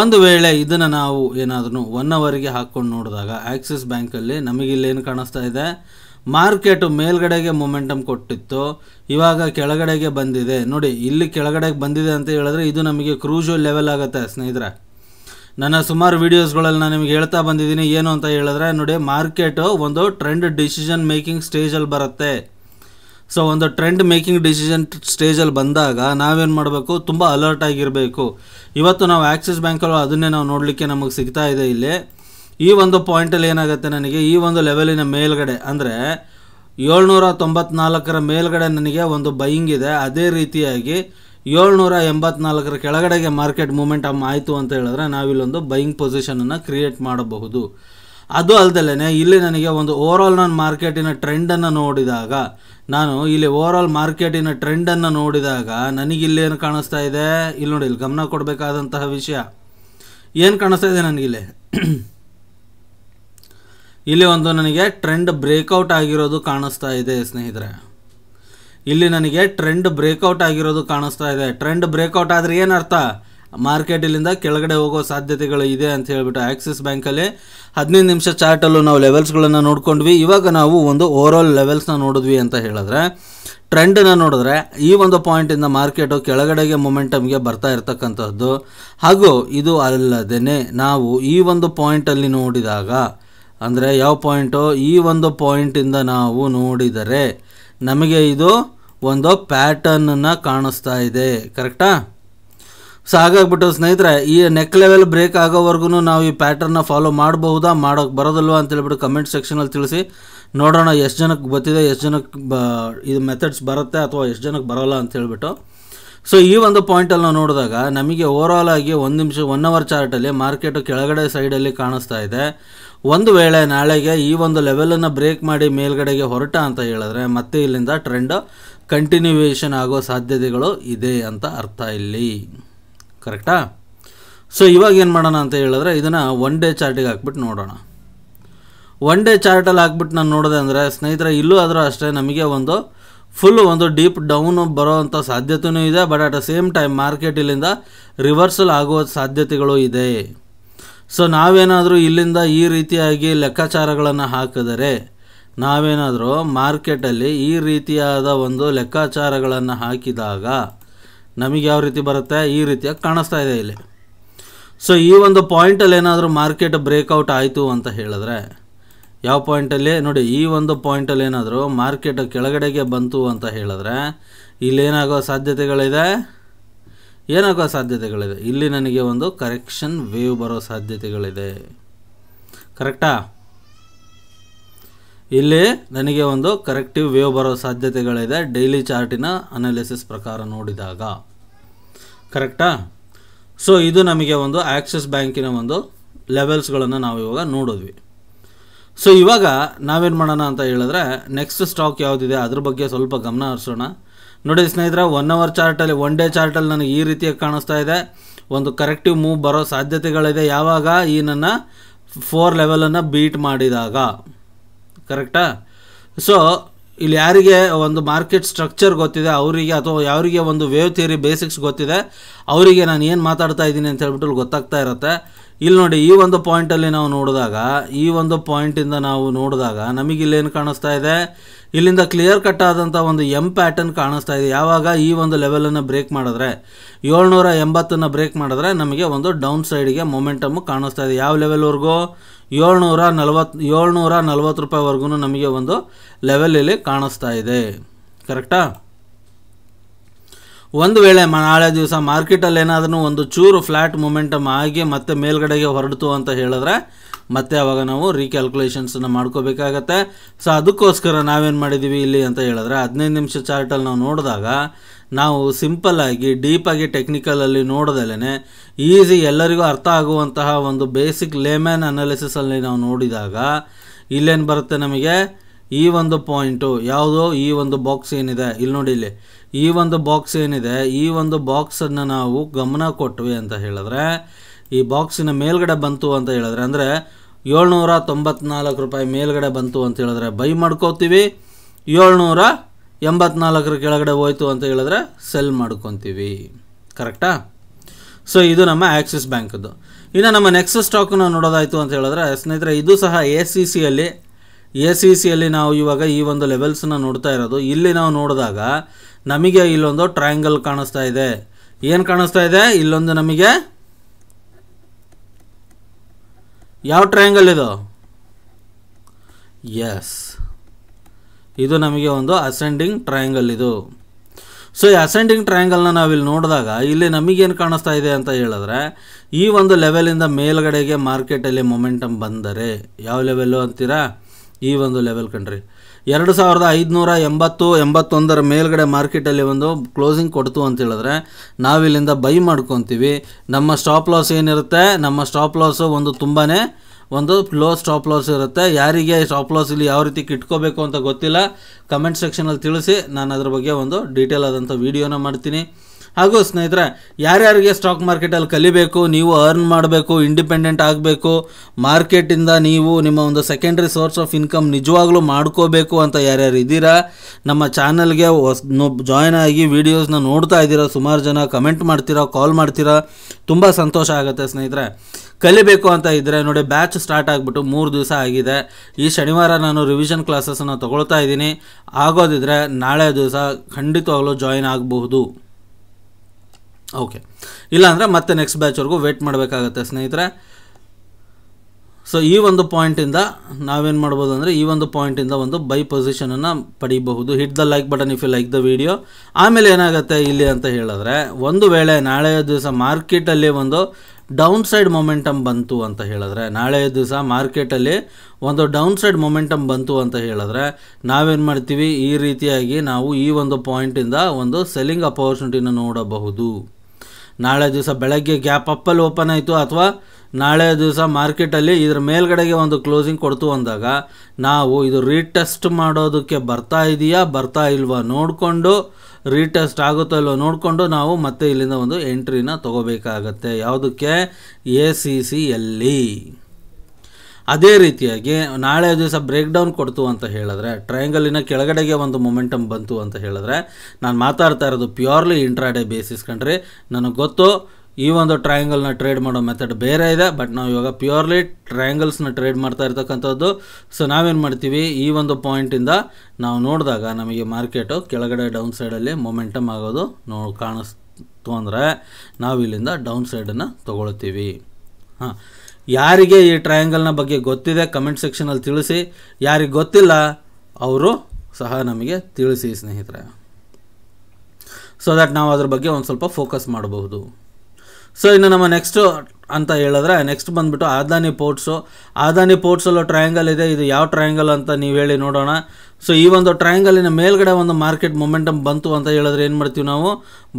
ಒಂದು ವೇಳೆ ಇದನ್ನು ನಾವು ಏನಾದರೂ ಒನ್ ಅವರ್ಗೆ ಹಾಕ್ಕೊಂಡು ನೋಡಿದಾಗ ಆಕ್ಸಿಸ್ ಬ್ಯಾಂಕಲ್ಲಿ ನಮಗಿಲ್ಲೇನು ಕಾಣಿಸ್ತಾ ಇದೆ ಮಾರ್ಕೆಟು ಮೇಲ್ಗಡೆಗೆ ಮೊಮೆಂಟಮ್ ಕೊಟ್ಟಿತ್ತು ಇವಾಗ ಕೆಳಗಡೆಗೆ ಬಂದಿದೆ ನೋಡಿ ಇಲ್ಲಿ ಕೆಳಗಡೆಗೆ ಬಂದಿದೆ ಅಂತ ಹೇಳಿದ್ರೆ ಇದು ನಮಗೆ ಕ್ರೂಜು ಲೆವೆಲ್ ಆಗುತ್ತೆ ಸ್ನೇಹಿತರೆ ನನ್ನ ಸುಮಾರು ವೀಡಿಯೋಸ್ಗಳಲ್ಲಿ ನಾನು ನಿಮಗೆ ಹೇಳ್ತಾ ಬಂದಿದ್ದೀನಿ ಏನು ಅಂತ ಹೇಳಿದ್ರೆ ನೋಡಿ ಮಾರ್ಕೆಟು ಒಂದು ಟ್ರೆಂಡ್ ಡಿಸಿಷನ್ ಮೇಕಿಂಗ್ ಸ್ಟೇಜಲ್ಲಿ ಬರುತ್ತೆ ಸೊ ಒಂದು ಟ್ರೆಂಡ್ ಮೇಕಿಂಗ್ ಡಿಸಿಷನ್ ಸ್ಟೇಜಲ್ಲಿ ಬಂದಾಗ ನಾವೇನು ಮಾಡಬೇಕು ತುಂಬ ಅಲರ್ಟ್ ಆಗಿರಬೇಕು ಇವತ್ತು ನಾವು ಆಕ್ಸಿಸ್ ಬ್ಯಾಂಕಲ್ಲೂ ಅದನ್ನೇ ನಾವು ನೋಡಲಿಕ್ಕೆ ನಮಗೆ ಸಿಗ್ತಾ ಇದೆ ಇಲ್ಲಿ ಈ ಒಂದು ಪಾಯಿಂಟಲ್ಲಿ ಏನಾಗುತ್ತೆ ನನಗೆ ಈ ಒಂದು ಲೆವೆಲಿನ ಮೇಲ್ಗಡೆ ಅಂದರೆ ಏಳ್ನೂರ ತೊಂಬತ್ನಾಲ್ಕರ ಮೇಲ್ಗಡೆ ನನಗೆ ಒಂದು ಬೈಯಿಂಗ್ ಇದೆ ಅದೇ ರೀತಿಯಾಗಿ ಏಳ್ನೂರ ಎಂಬತ್ನಾಲ್ಕರ ಕೆಳಗಡೆಗೆ ಮಾರ್ಕೆಟ್ ಮೂಮೆಂಟ್ ಆಯಿತು ಅಂತ ಹೇಳಿದ್ರೆ ನಾವಿಲ್ಲೊಂದು ಬೈಯಿಂಗ್ ಪೊಸಿಷನನ್ನು ಕ್ರಿಯೇಟ್ ಮಾಡಬಹುದು ಅದು ಅಲ್ಲದೆ ಇಲ್ಲಿ ನನಗೆ ಒಂದು ಓವರ್ ಆಲ್ ನಾನು ಮಾರ್ಕೆಟಿನ ಟ್ರೆಂಡನ್ನು ನೋಡಿದಾಗ ನಾನು ಇಲ್ಲಿ ಓವರ್ ಆಲ್ ಮಾರ್ಕೆಟಿನ ಟ್ರೆಂಡನ್ನು ನೋಡಿದಾಗ ನನಗಿಲ್ಲೇನು ಕಾಣಿಸ್ತಾ ಇದೆ ಇಲ್ಲಿ ನೋಡಿ ಇಲ್ಲಿ ಗಮನ ಕೊಡಬೇಕಾದಂತಹ ವಿಷಯ ಏನು ಕಾಣಿಸ್ತಾ ಇದೆ ನನಗಿಲ್ಲಿ ಇಲ್ಲಿ ಒಂದು ನನಗೆ ಟ್ರೆಂಡ್ ಬ್ರೇಕೌಟ್ ಆಗಿರೋದು ಕಾಣಿಸ್ತಾ ಇದೆ ಸ್ನೇಹಿತರೆ ಇಲ್ಲಿ ನನಗೆ ಟ್ರೆಂಡ್ ಬ್ರೇಕೌಟ್ ಆಗಿರೋದು ಕಾಣಿಸ್ತಾ ಇದೆ ಟ್ರೆಂಡ್ ಬ್ರೇಕೌಟ್ ಆದರೆ ಏನರ್ಥ ಮಾರ್ಕೆಟ್ ಕೆಳಗಡೆ ಹೋಗೋ ಸಾಧ್ಯತೆಗಳು ಇದೆ ಅಂತ ಹೇಳಿಬಿಟ್ಟು ಆಕ್ಸಿಸ್ ಬ್ಯಾಂಕಲ್ಲಿ ಹದಿನೈದು ನಿಮಿಷ ಚಾರ್ಟಲ್ಲೂ ನಾವು ಲೆವೆಲ್ಸ್ಗಳನ್ನು ನೋಡ್ಕೊಂಡ್ವಿ ಇವಾಗ ನಾವು ಒಂದು ಓವರ್ ಆಲ್ ಲೆವೆಲ್ಸ್ನ ನೋಡಿದ್ವಿ ಅಂತ ಹೇಳಿದ್ರೆ ಟ್ರೆಂಡನ್ನ ನೋಡಿದ್ರೆ ಈ ಒಂದು ಪಾಯಿಂಟಿಂದ ಮಾರ್ಕೆಟು ಕೆಳಗಡೆಗೆ ಮೊಮೆಂಟಮ್ಗೆ ಬರ್ತಾ ಇರತಕ್ಕಂಥದ್ದು ಹಾಗೂ ಇದು ಅಲ್ಲದೇ ನಾವು ಈ ಒಂದು ಪಾಯಿಂಟಲ್ಲಿ ನೋಡಿದಾಗ ಅಂದರೆ ಯಾವ ಪಾಯಿಂಟು ಈ ಒಂದು ಪಾಯಿಂಟಿಂದ ನಾವು ನೋಡಿದರೆ ನಮಗೆ ಇದು ಒಂದು ಪ್ಯಾಟರ್ನನ್ನು ಕಾಣಿಸ್ತಾ ಇದೆ ಕರೆಕ್ಟಾ ಸೊ ಹಾಗಾಗ್ಬಿಟ್ಟು ಸ್ನೇಹಿತರೆ ಈ ನೆಕ್ ಲೆವೆಲ್ ಬ್ರೇಕ್ ಆಗೋವರೆಗೂ ನಾವು ಈ ಪ್ಯಾಟರ್ನ ಫಾಲೋ ಮಾಡಬಹುದಾ ಮಾಡೋಕ್ಕೆ ಬರೋದಲ್ವಾ ಅಂತೇಳ್ಬಿಟ್ಟು ಕಮೆಂಟ್ ಸೆಕ್ಷನಲ್ಲಿ ತಿಳಿಸಿ ನೋಡೋಣ ಎಷ್ಟು ಜನಕ್ಕೆ ಗೊತ್ತಿದೆ ಎಷ್ಟು ಜನಕ್ಕೆ ಬ ಇದು ಮೆಥಡ್ಸ್ ಬರುತ್ತೆ ಅಥವಾ ಎಷ್ಟು ಜನಕ್ಕೆ ಬರೋಲ್ಲ ಅಂತ ಹೇಳ್ಬಿಟ್ಟು ಸೊ ಈ ಒಂದು ಪಾಯಿಂಟಲ್ಲಿ ನಾವು ನೋಡಿದಾಗ ನಮಗೆ ಓವರಾಲ್ ಆಗಿ ಒಂದು ನಿಮಿಷ ಒನ್ ಅವರ್ ಚಾರ್ಟಲ್ಲಿ ಮಾರ್ಕೆಟು ಕೆಳಗಡೆ ಸೈಡಲ್ಲಿ ಕಾಣಿಸ್ತಾ ಇದೆ ಒಂದು ವೇಳೆ ನಾಳೆಗೆ ಈ ಒಂದು ಲೆವೆಲನ್ನು ಬ್ರೇಕ್ ಮಾಡಿ ಮೇಲ್ಗಡೆಗೆ ಹೊರಟ ಅಂತ ಹೇಳಿದ್ರೆ ಮತ್ತೆ ಇಲ್ಲಿಂದ ಟ್ರೆಂಡ್ ಕಂಟಿನ್ಯೂವೇಷನ್ ಆಗೋ ಸಾಧ್ಯತೆಗಳು ಇದೆ ಅಂತ ಅರ್ಥ ಇಲ್ಲಿ ಕರೆಕ್ಟಾ ಸೊ ಇವಾಗ ಏನು ಮಾಡೋಣ ಅಂತ ಹೇಳಿದ್ರೆ ಇದನ್ನು ಒನ್ ಡೇ ಚಾರ್ಟಿಗೆ ಹಾಕ್ಬಿಟ್ಟು ನೋಡೋಣ ಒನ್ ಡೇ ಚಾರ್ಟಲ್ಲಿ ಹಾಕ್ಬಿಟ್ಟು ನಾನು ನೋಡಿದೆ ಅಂದರೆ ಸ್ನೇಹಿತರೆ ಇಲ್ಲೂ ಆದರೂ ಅಷ್ಟೇ ನಮಗೆ ಒಂದು ಫುಲ್ ಒಂದು ಡೀಪ್ ಡೌನು ಬರೋವಂಥ ಸಾಧ್ಯತೆಯೂ ಇದೆ but at the same time market ಇಲ್ಲಿಂದ ರಿವರ್ಸಲ್ ಆಗುವ ಸಾಧ್ಯತೆಗಳು ಇದೆ ಸೊ ನಾವೇನಾದರೂ ಇಲ್ಲಿಂದ ಈ ರೀತಿಯಾಗಿ ಲೆಕ್ಕಾಚಾರಗಳನ್ನು ಹಾಕಿದರೆ ನಾವೇನಾದರೂ ಮಾರ್ಕೆಟಲ್ಲಿ ಈ ರೀತಿಯಾದ ಒಂದು ಲೆಕ್ಕಾಚಾರಗಳನ್ನು ಹಾಕಿದಾಗ ನಮಗೆ ಯಾವ ರೀತಿ ಬರುತ್ತೆ ಈ ರೀತಿಯಾಗಿ ಕಾಣಿಸ್ತಾ ಇದೆ ಇಲ್ಲಿ ಸೊ ಈ ಒಂದು ಪಾಯಿಂಟಲ್ಲಿ ಏನಾದರೂ ಮಾರ್ಕೆಟ್ ಬ್ರೇಕೌಟ್ ಆಯಿತು ಅಂತ ಹೇಳಿದ್ರೆ ಯಾವ ಪಾಯಿಂಟಲ್ಲಿ ನೋಡಿ ಈ ಒಂದು ಪಾಯಿಂಟಲ್ಲಿ ಏನಾದರೂ ಮಾರ್ಕೆಟ್ ಕೆಳಗಡೆಗೆ ಬಂತು ಅಂತ ಹೇಳಿದ್ರೆ ಇಲ್ಲೇನಾಗೋ ಸಾಧ್ಯತೆಗಳಿದೆ ಏನಾಗೋ ಸಾಧ್ಯತೆಗಳಿದೆ ಇಲ್ಲಿ ನನಗೆ ಒಂದು ಕರೆಕ್ಷನ್ ವೇವ್ ಬರೋ ಸಾಧ್ಯತೆಗಳಿದೆ ಕರೆಕ್ಟಾ ಇಲ್ಲಿ ನನಗೆ ಒಂದು ಕರೆಕ್ಟಿವ್ ವೇವ್ ಬರೋ ಸಾಧ್ಯತೆಗಳಿದೆ ಡೈಲಿ ಚಾರ್ಟಿನ ಅನಾಲಿಸಿಸ್ ಪ್ರಕಾರ ನೋಡಿದಾಗ ಕರೆಕ್ಟಾ ಸೊ ಇದು ನಮಗೆ ಒಂದು ಆಕ್ಸಿಸ್ ಬ್ಯಾಂಕಿನ ಒಂದು ಲೆವೆಲ್ಸ್ಗಳನ್ನು ನಾವು ಇವಾಗ ನೋಡಿದ್ವಿ ಸೊ ಇವಾಗ ನಾವೇನು ಮಾಡೋಣ ಅಂತ ಹೇಳಿದ್ರೆ ನೆಕ್ಸ್ಟ್ ಸ್ಟಾಕ್ ಯಾವುದಿದೆ ಅದ್ರ ಬಗ್ಗೆ ಸ್ವಲ್ಪ ಗಮನ ಹರಿಸೋಣ ನೋಡಿ ಸ್ನೇಹಿತರೆ ಒನ್ ಅವರ್ ಚಾರ್ಟಲ್ಲಿ ಒನ್ ಡೇ ಚಾರ್ಟಲ್ಲಿ ನನಗೆ ಈ ರೀತಿಯಾಗಿ ಕಾಣಿಸ್ತಾ ಇದೆ ಒಂದು ಕರೆಕ್ಟಿವ್ ಮೂವ್ ಬರೋ ಸಾಧ್ಯತೆಗಳಿದೆ ಯಾವಾಗ ಈ ನನ್ನ ಫೋರ್ ಲೆವೆಲನ್ನು ಬೀಟ್ ಮಾಡಿದಾಗ ಕರೆಕ್ಟಾ ಸೊ ಇಲ್ಲಿ ಯಾರಿಗೆ ಒಂದು ಮಾರ್ಕೆಟ್ ಸ್ಟ್ರಕ್ಚರ್ ಗೊತ್ತಿದೆ ಅವರಿಗೆ ಅಥವಾ ಯಾರಿಗೆ ಒಂದು ವೇವ್ ಥಿಯರಿ ಬೇಸಿಕ್ಸ್ ಗೊತ್ತಿದೆ ಅವರಿಗೆ ನಾನು ಏನು ಮಾತಾಡ್ತಾ ಇದ್ದೀನಿ ಅಂತ ಹೇಳ್ಬಿಟ್ಟು ಗೊತ್ತಾಗ್ತಾ ಇರುತ್ತೆ ಇಲ್ಲಿ ನೋಡಿ ಈ ಒಂದು ಪಾಯಿಂಟಲ್ಲಿ ನಾವು ನೋಡಿದಾಗ ಈ ಒಂದು ಪಾಯಿಂಟಿಂದ ನಾವು ನೋಡಿದಾಗ ನಮಗಿಲ್ಲೇನು ಕಾಣಿಸ್ತಾ ಇದೆ ಇಲ್ಲಿಂದ ಕ್ಲಿಯರ್ ಕಟ್ ಆದಂಥ ಒಂದು ಎಂ ಪ್ಯಾಟರ್ನ್ ಕಾಣಿಸ್ತಾ ಇದೆ ಯಾವಾಗ ಈ ಒಂದು ಲೆವೆಲನ್ನು ಬ್ರೇಕ್ ಮಾಡಿದ್ರೆ ಏಳ್ನೂರ ಎಂಬತ್ತನ್ನು ಬ್ರೇಕ್ ಮಾಡಿದ್ರೆ ನಮಗೆ ಒಂದು ಡೌನ್ ಸೈಡ್ಗೆ ಮೊಮೆಂಟಮ್ ಕಾಣಿಸ್ತಾ ಇದೆ ಯಾವ ಲೆವೆಲ್ವರೆಗೂ ಏಳ್ನೂರ ನಲ್ವತ್ತು ಏಳ್ನೂರ ನಲ್ವತ್ತು ರೂಪಾಯಿವರೆಗೂ ನಮಗೆ ಒಂದು ಲೆವೆಲ್ ಇಲ್ಲಿ ಕಾಣಿಸ್ತಾ ಇದೆ ಕರೆಕ್ಟಾ ಒಂದು ವೇಳೆ ನಾಳೆ ದಿವಸ ಮಾರ್ಕೆಟಲ್ಲಿ ಏನಾದರೂ ಒಂದು ಚೂರು ಫ್ಲ್ಯಾಟ್ ಮೂಮೆಂಟಮ್ ಆಗಿ ಮತ್ತೆ ಮೇಲ್ಗಡೆಗೆ ಹೊರಡ್ತು ಅಂತ ಹೇಳಿದ್ರೆ ಮತ್ತೆ ಅವಾಗ ನಾವು ರೀಕ್ಯಾಲ್ಕುಲೇಷನ್ಸನ್ನು ಮಾಡ್ಕೋಬೇಕಾಗತ್ತೆ ಸೊ ಅದಕ್ಕೋಸ್ಕರ ನಾವೇನು ಮಾಡಿದ್ದೀವಿ ಇಲ್ಲಿ ಅಂತ ಹೇಳಿದ್ರೆ ಹದಿನೈದು ನಿಮಿಷ ಚಾರ್ಟಲ್ಲಿ ನಾವು ನೋಡಿದಾಗ ನಾವು ಸಿಂಪಲ್ಲಾಗಿ ಡೀಪಾಗಿ ಟೆಕ್ನಿಕಲಲ್ಲಿ ನೋಡ್ದಲೇ ಈಸಿ ಎಲ್ಲರಿಗೂ ಅರ್ಥ ಆಗುವಂತಹ ಒಂದು ಬೇಸಿಕ್ ಲೇಮ್ಯಾನ್ ಅನಾಲಿಸಲ್ಲಿ ನಾವು ನೋಡಿದಾಗ ಇಲ್ಲೇನು ಬರುತ್ತೆ ನಮಗೆ ಈ ಒಂದು ಪಾಯಿಂಟು ಯಾವುದೋ ಈ ಒಂದು ಬಾಕ್ಸ್ ಏನಿದೆ ಇಲ್ಲಿ ನೋಡಿ ಇಲ್ಲಿ ಈ ಒಂದು ಬಾಕ್ಸ್ ಏನಿದೆ ಈ ಒಂದು ಬಾಕ್ಸನ್ನು ನಾವು ಗಮನ ಕೊಟ್ವಿ ಅಂತ ಹೇಳಿದ್ರೆ ಈ ಬಾಕ್ಸಿನ ಮೇಲ್ಗಡೆ ಬಂತು ಅಂತ ಹೇಳಿದ್ರೆ ಅಂದರೆ ಏಳ್ನೂರ ತೊಂಬತ್ನಾಲ್ಕು ರೂಪಾಯಿ ಮೇಲ್ಗಡೆ ಬಂತು ಅಂತ ಹೇಳಿದ್ರೆ ಬೈ ಮಾಡ್ಕೋತೀವಿ ಏಳ್ನೂರ ಎಂಬತ್ನಾಲ್ಕರ ಕೆಳಗಡೆ ಹೋಯ್ತು ಅಂತ ಹೇಳಿದ್ರೆ ಸೆಲ್ ಮಾಡ್ಕೊತೀವಿ ಕರೆಕ್ಟಾ ಸೊ ಇದು ನಮ್ಮ ಆ್ಯಕ್ಸಿಸ್ ಬ್ಯಾಂಕದ್ದು ಇನ್ನು ನಮ್ಮ ನೆಕ್ಸ್ಟ್ ಸ್ಟಾಕನ್ನು ನೋಡೋದಾಯಿತು ಅಂತ ಹೇಳಿದ್ರೆ ಸ್ನೇಹಿತರೆ ಇದು ಸಹ ಎ ಸಿ ಸಿಯಲ್ಲಿ ಎ ಸಿ ಸಿಯಲ್ಲಿ ನಾವು ಇವಾಗ ಈ ಒಂದು ಲೆವೆಲ್ಸನ್ನು ನೋಡ್ತಾ ಇರೋದು ಇಲ್ಲಿ ನಾವು ನೋಡಿದಾಗ ನಮಗೆ ಇಲ್ಲೊಂದು ಟ್ರಯಾಂಗಲ್ ಕಾಣಿಸ್ತಾ ಇದೆ ಏನು ಕಾಣಿಸ್ತಾ ಇದೆ ಇಲ್ಲೊಂದು ನಮಗೆ ಯಾವ ಟ್ರಯಾಂಗಲ್ ಇದು ಎಸ್ ಇದು ನಮಗೆ ಒಂದು ಅಸೆಂಡಿಂಗ್ ಟ್ರಯಾಂಗಲ್ ಇದು ಸೊ ಈ ಅಸೆಂಡಿಂಗ್ ಟ್ರಯಾಂಗಲ್ನ ನಾವಿಲ್ಲಿ ನೋಡಿದಾಗ ಇಲ್ಲಿ ನಮಗೇನು ಕಾಣಿಸ್ತಾ ಇದೆ ಅಂತ ಹೇಳಿದ್ರೆ ಈ ಒಂದು ಲೆವೆಲಿಂದ ಮೇಲ್ಗಡೆಗೆ ಮಾರ್ಕೆಟಲ್ಲಿ ಮೊಮೆಂಟಮ್ ಬಂದರೆ ಯಾವ ಲೆವೆಲ್ಲು ಅಂತೀರಾ ಈ ಒಂದು ಲೆವೆಲ್ ಕಣ್ರಿ ಎರಡು ಸಾವಿರದ ಐದುನೂರ ಎಂಬತ್ತು ಎಂಬತ್ತೊಂದರ ಮೇಲ್ಗಡೆ ಮಾರ್ಕೆಟಲ್ಲಿ ಒಂದು ಕ್ಲೋಸಿಂಗ್ ಕೊಡ್ತು ಅಂತ ಹೇಳಿದ್ರೆ ನಾವಿಲ್ಲಿಂದ ಬೈ ಮಾಡ್ಕೊತೀವಿ ನಮ್ಮ ಸ್ಟಾಪ್ ಲಾಸ್ ಏನಿರುತ್ತೆ ನಮ್ಮ ಸ್ಟಾಪ್ ಲಾಸು ಒಂದು ತುಂಬಾ ಒಂದು ಲೋ ಸ್ಟಾಪ್ ಲಾಸ್ ಇರುತ್ತೆ ಯಾರಿಗೆ ಸ್ಟಾಪ್ ಲಾಸ್ ಇಲ್ಲಿ ಯಾವ ರೀತಿ ಇಟ್ಕೋಬೇಕು ಅಂತ ಗೊತ್ತಿಲ್ಲ ಕಮೆಂಟ್ ಸೆಕ್ಷನಲ್ಲಿ ತಿಳಿಸಿ ನಾನು ಅದ್ರ ಬಗ್ಗೆ ಒಂದು ಡೀಟೇಲ್ ಆದಂಥ ವೀಡಿಯೋನ ಮಾಡ್ತೀನಿ ಹಾಗೂ ಸ್ನೇಹಿತರೆ ಯಾರ್ಯಾರಿಗೆ ಸ್ಟಾಕ್ ಮಾರ್ಕೆಟಲ್ಲಿ ಕಲಿಬೇಕು ನೀವು ಅರ್ನ್ ಮಾಡಬೇಕು ಇಂಡಿಪೆಂಡೆಂಟ್ ಆಗಬೇಕು ಮಾರ್ಕೆಟಿಂದ ನೀವು ನಿಮ್ಮ ಒಂದು ಸೆಕೆಂಡ್ರಿ ಸೋರ್ಸ್ ಆಫ್ ಇನ್ಕಮ್ ನಿಜವಾಗ್ಲೂ ಮಾಡ್ಕೋಬೇಕು ಅಂತ ಯಾರ್ಯಾರು ಇದ್ದೀರಾ ನಮ್ಮ ಚಾನಲ್ಗೆ ಹೊಸ ಜಾಯ್ನ್ ಆಗಿ ವೀಡಿಯೋಸ್ನ ನೋಡ್ತಾ ಇದ್ದೀರಾ ಸುಮಾರು ಜನ ಕಮೆಂಟ್ ಮಾಡ್ತೀರಾ ಕಾಲ್ ಮಾಡ್ತೀರಾ ತುಂಬ ಸಂತೋಷ ಆಗುತ್ತೆ ಸ್ನೇಹಿತರೆ ಕಲಿಬೇಕು ಅಂತ ಇದ್ದರೆ ನೋಡಿ ಬ್ಯಾಚ್ ಸ್ಟಾರ್ಟ್ ಆಗಿಬಿಟ್ಟು ಮೂರು ದಿವಸ ಆಗಿದೆ ಈ ಶನಿವಾರ ನಾನು ರಿವಿಷನ್ ಕ್ಲಾಸಸ್ನ ತೊಗೊಳ್ತಾ ಇದ್ದೀನಿ ಆಗೋದಿದ್ರೆ ನಾಳೆ ದಿವಸ ಖಂಡಿತವಾಗಲೂ ಜಾಯಿನ್ ಆಗಬಹುದು ಓಕೆ ಇಲ್ಲಾಂದರೆ ಮತ್ತೆ ನೆಕ್ಸ್ಟ್ ಬ್ಯಾಚ್ವರೆಗೂ ವೇಟ್ ಮಾಡಬೇಕಾಗತ್ತೆ ಸ್ನೇಹಿತರೆ ಸೊ ಈ ಒಂದು ಪಾಯಿಂಟಿಂದ ನಾವೇನು ಮಾಡ್ಬೋದು ಅಂದರೆ ಈ ಒಂದು ಪಾಯಿಂಟಿಂದ ಒಂದು ಬೈ ಪೊಸಿಷನನ್ನು ಪಡೀಬಹುದು hit the like button if you like the video ಆಮೇಲೆ ಏನಾಗುತ್ತೆ ಇಲ್ಲಿ ಅಂತ ಹೇಳಿದ್ರೆ ಒಂದು ವೇಳೆ ನಾಳೆಯ ದಿವಸ ಮಾರ್ಕೆಟಲ್ಲಿ ಒಂದು ಡೌನ್ ಸೈಡ್ ಮೊಮೆಂಟಮ್ ಬಂತು ಅಂತ ಹೇಳಿದ್ರೆ ನಾಳೆಯ ದಿವಸ ಮಾರ್ಕೆಟಲ್ಲಿ ಒಂದು ಡೌನ್ ಸೈಡ್ ಮೊಮೆಂಟಮ್ ಬಂತು ಅಂತ ಹೇಳಿದ್ರೆ ನಾವೇನು ಮಾಡ್ತೀವಿ ಈ ರೀತಿಯಾಗಿ ನಾವು ಈ ಒಂದು ಪಾಯಿಂಟಿಂದ ಒಂದು ಸೆಲ್ಲಿಂಗ್ ಅಪಾರ್ಚುನಿಟಿನ ನೋಡಬಹುದು ನಾಳೆ ದಿವಸ ಬೆಳಗ್ಗೆ ಗ್ಯಾಪ್ ಅಪ್ಪಲ್ಲಿ ಓಪನ್ ಆಯಿತು ಅಥವಾ ನಾಳೆ ದಿವಸ ಮಾರ್ಕೆಟಲ್ಲಿ ಇದರ ಮೇಲ್ಗಡೆಗೆ ಒಂದು ಕ್ಲೋಸಿಂಗ್ ಕೊಡ್ತು ಅಂದಾಗ ನಾವು ಇದು ರೀಟೆಸ್ಟ್ ಮಾಡೋದಕ್ಕೆ ಬರ್ತಾ ಇದೆಯಾ ಬರ್ತಾ ಇಲ್ವಾ ನೋಡಿಕೊಂಡು ರೀಟೆಸ್ಟ್ ಆಗುತ್ತೋ ಇಲ್ವೋ ನೋಡಿಕೊಂಡು ನಾವು ಮತ್ತೆ ಇಲ್ಲಿಂದ ಒಂದು ಎಂಟ್ರಿನ ತೊಗೋಬೇಕಾಗತ್ತೆ ಯಾವುದಕ್ಕೆ ಎ ಸಿ ಸಿಯಲ್ಲಿ ಅದೇ ರೀತಿಯಾಗಿ ನಾಳೆ ದಿವಸ ಬ್ರೇಕ್ ಡೌನ್ ಕೊಡ್ತು ಅಂತ ಹೇಳಿದ್ರೆ ಟ್ರಯಾಂಗಲಿನ ಕೆಳಗಡೆಗೆ ಒಂದು ಮೊಮೆಂಟಮ್ ಬಂತು ಅಂತ ಹೇಳಿದ್ರೆ ನಾನು ಮಾತಾಡ್ತಾ ಇರೋದು ಪ್ಯೂರ್ಲಿ ಇಂಟ್ರಾಡೇ ಬೇಸಿಸ್ ಕಂಡ್ರಿ ನನಗೆ ಗೊತ್ತು ಈ ಒಂದು ಟ್ರಯಾಂಗಲ್ನ ಟ್ರೇಡ್ ಮಾಡೋ ಮೆಥಡ್ ಬೇರೆ ಇದೆ ಬಟ್ ನಾವು ಇವಾಗ ಪ್ಯೂರ್ಲಿ ಟ್ರಯಾಂಗಲ್ಸ್ನ ಟ್ರೇಡ್ ಮಾಡ್ತಾ ಇರ್ತಕ್ಕಂಥದ್ದು ಸೊ ನಾವೇನು ಮಾಡ್ತೀವಿ ಈ ಒಂದು ಪಾಯಿಂಟಿಂದ ನಾವು ನೋಡಿದಾಗ ನಮಗೆ ಮಾರ್ಕೆಟು ಕೆಳಗಡೆ ಡೌನ್ ಸೈಡಲ್ಲಿ ಮೊಮೆಂಟಮ್ ಆಗೋದು ನೋ ಕಾಣಿಸ್ತು ಅಂದರೆ ನಾವು ಇಲ್ಲಿಂದ ಡೌನ್ ಸೈಡನ್ನು ತೊಗೊಳ್ತೀವಿ ಹಾಂ ಯಾರಿಗೆ ಈ ಟ್ರಯಾಂಗಲ್ನ ಬಗ್ಗೆ ಗೊತ್ತಿದೆ ಕಮೆಂಟ್ ಸೆಕ್ಷನಲ್ಲಿ ತಿಳಿಸಿ ಯಾರಿಗೆ ಗೊತ್ತಿಲ್ಲ ಅವರು ಸಹ ನಮಗೆ ತಿಳಿಸಿ ಸ್ನೇಹಿತರೆ ಸೊ ದಟ್ ನಾವು ಅದ್ರ ಬಗ್ಗೆ ಒಂದು ಸ್ವಲ್ಪ ಫೋಕಸ್ ಮಾಡಬಹುದು ಸೊ ಇನ್ನು ನಮ್ಮ ನೆಕ್ಸ್ಟು ಅಂತ ಹೇಳಿದ್ರೆ ನೆಕ್ಸ್ಟ್ ಬಂದುಬಿಟ್ಟು ಆದಾನಿ ಪೋರ್ಟ್ಸು ಆದಾನಿ ಪೋರ್ಟ್ಸಲ್ಲೂ ಟ್ರಯಾಂಗಲ್ ಇದೆ ಇದು ಯಾವ ಟ್ರಯಾಂಗಲ್ ಅಂತ ನೀವು ಹೇಳಿ ನೋಡೋಣ ಸೊ ಈ ಒಂದು ಟ್ರಯಾಂಗಲಿನ ಮೇಲ್ಗಡೆ ಒಂದು ಮಾರ್ಕೆಟ್ ಮೊಮೆಂಟಮ್ ಬಂತು ಅಂತ ಹೇಳಿದ್ರೆ ಏನು ಮಾಡ್ತೀವಿ ನಾವು